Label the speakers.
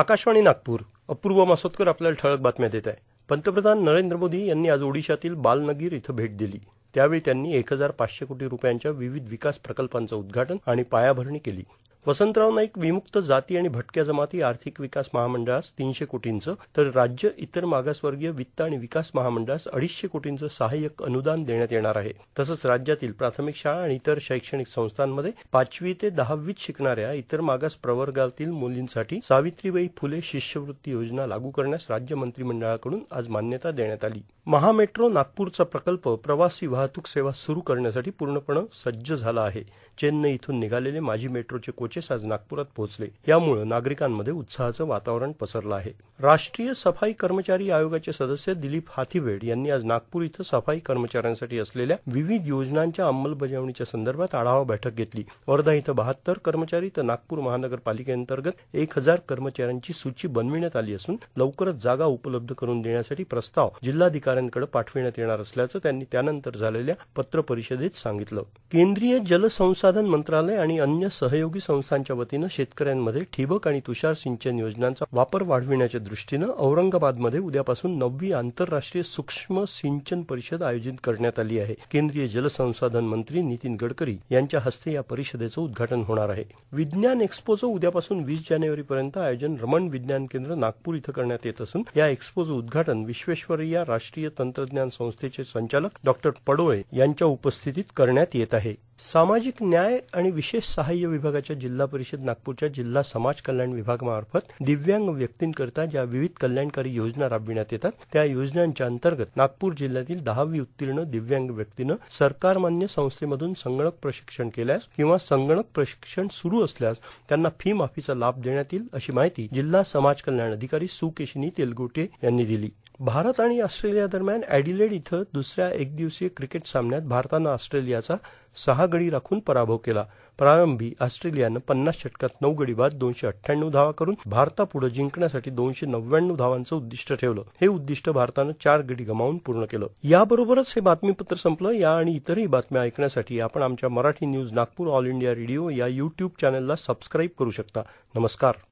Speaker 1: आकाशवाणी नागपूर अपूर्व मासोदकर आपल्याला ठळक बातम्या देत आहे पंतप्रधान नरेंद्र मोदी यांनी आज ओडिशातील बालनगीर इथं भेट दिली त्यावेळी त्यांनी एक हजार पाचशे कोटी रुपयांच्या विविध विकास प्रकल्पांचं उद्घाटन आणि पायाभरणी केली वसंतराव नाईक विमुक्त जाती आणि भटक्या जमाती आर्थिक विकास महामंडळास तीनशे कोटींचं तर राज्य इतर मागासवर्गीय वित्त आणि विकास महामंडळास अडीचशे कोटींचं सहाय्यक अनुदान देण्यात येणार आहे तसंच राज्यातील प्राथमिक शाळा आणि इतर शैक्षणिक संस्थांमध्ये पाचवी ते दहावीत शिकणाऱ्या इतर मागास प्रवर्गातील मुलींसाठी सावित्रीबाई फुले शिष्यवृत्ती योजना लागू करण्यास राज्य मंत्रिमंडळाकडून आज मान्यता देण्यात आली महामेट्रो नागपूरचा प्रकल्प प्रवासी वाहतूक सेवा सुरू करण्यासाठी पूर्णपणे सज्ज झाला आहे चेन्नई इथून निघालेले माजी मेट्रोचे कोच कोचेस आज नागपुरात पोहोचले यामुळे नागरिकांमध्ये उत्साहाचं वातावरण पसरलं आहे राष्ट्रीय सफाई कर्मचारी आयोगाचे सदस्य दिलीप हाथीबेड यांनी आज नागपूर इथं सफाई कर्मचाऱ्यांसाठी असलेल्या विविध योजनांच्या अंमलबजावणीच्या संदर्भात आढावा बैठक घेतली वर्धा इथं बहात्तर कर्मचारी तर नागपूर महानगरपालिकेअंतर्गत एक हजार कर्मचाऱ्यांची सूची बनविण्यात आली असून लवकरच जागा उपलब्ध करून देण्यासाठी प्रस्ताव जिल्हाधिकाऱ्यांकडे पाठविण्यात येणार असल्याचं त्यांनी त्यानंतर झालेल्या पत्रपरिषदेत सांगितलं केंद्रीय जलसंसाधन मंत्रालय आणि अन्य सहयोगी संस्था संस्थांच्या वतीनं शेतकऱ्यांमध्ये ठिबक आणि तुषार सिंचन योजनांचा वापर वाढविण्याच्या दृष्टीनं औरंगाबादमध्ये उद्यापासून नववी आंतरराष्ट्रीय सूक्ष्म सिंचन परिषद आयोजित करण्यात आली आहे केंद्रीय जलसंसाधन मंत्री नितीन गडकरी यांच्या हस्ते या परिषदेचं उद्घाटन होणार आहे विज्ञान एक्स्पोचं उद्यापासून वीस जानेवारीपर्यंत आयोजन रमण विज्ञान केंद्र नागपूर इथं करण्यात येत असून या एक्स्पोचं उद्घाटन विश्वेश्वरय्या राष्ट्रीय तंत्रज्ञान संस्थेचे संचालक डॉक्टर पडोळे यांच्या उपस्थितीत करण्यात येत आहे सामाजिक न्याय आणि विशेष सहाय्य विभागाच्या जिल्हा परिषद नागपूरच्या जिल्हा समाज कल्याण विभागामार्फत दिव्यांग व्यक्तींकरता ज्या विविध कल्याणकारी योजना राबविण्यात येतात त्या योजनांच्या अंतर्गत नागपूर जिल्ह्यातील दहावी उत्तीर्ण दिव्यांग व्यक्तीनं सरकारमान्य संस्थेमधून संगणक प्रशिक्षण केल्यास किंवा संगणक प्रशिक्षण सुरू असल्यास त्यांना फी माफीचा लाभ देण्यात येईल अशी माहिती जिल्हा समाज कल्याण अधिकारी सुकेशिनी तेलगोटे यांनी दिली भारत आणि ऑस्ट्रेलिया दरम्यान अॅडिलेड इथं दुसऱ्या एकदिवसीय क्रिकेट सामन्यात भारतानं ऑस्ट्रेलियाचा सहा गडी राखून पराभव केला प्रारंभी ऑस्ट्रेलियानं पन्नास षटकात नऊ गडी बाद दोनशे अठ्ठ्याण्णव धावा करून भारतापुढे जिंकण्यासाठी दोनशे नव्याण्णव धावांचं उद्दिष्ट ठेवलं हे उद्दिष्ट भारतानं चार गडी गमावून पूर्ण केलं याबरोबरच हे बातमीपत्र संपलं या आणि इतरही बातम्या ऐकण्यासाठी आपण आमच्या Marathi news Nagpur All India Radio या युट्यूब चॅनलला सबस्क्राईब करू शकता नमस्कार